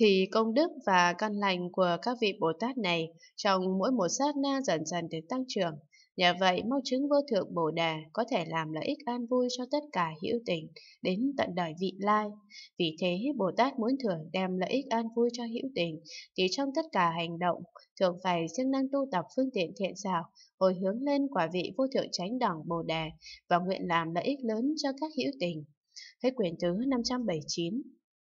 thì công đức và căn lành của các vị Bồ Tát này trong mỗi một sát na dần dần được tăng trưởng. Nhờ vậy, mau chứng vô thượng Bồ Đà có thể làm lợi ích an vui cho tất cả hữu tình đến tận đời vị lai. Vì thế, Bồ Tát muốn thường đem lợi ích an vui cho hữu tình, thì trong tất cả hành động, thường phải siêng năng tu tập phương tiện thiện xảo, hồi hướng lên quả vị vô thượng chánh đẳng Bồ Đà và nguyện làm lợi ích lớn cho các hữu tình. Hết quyển thứ 579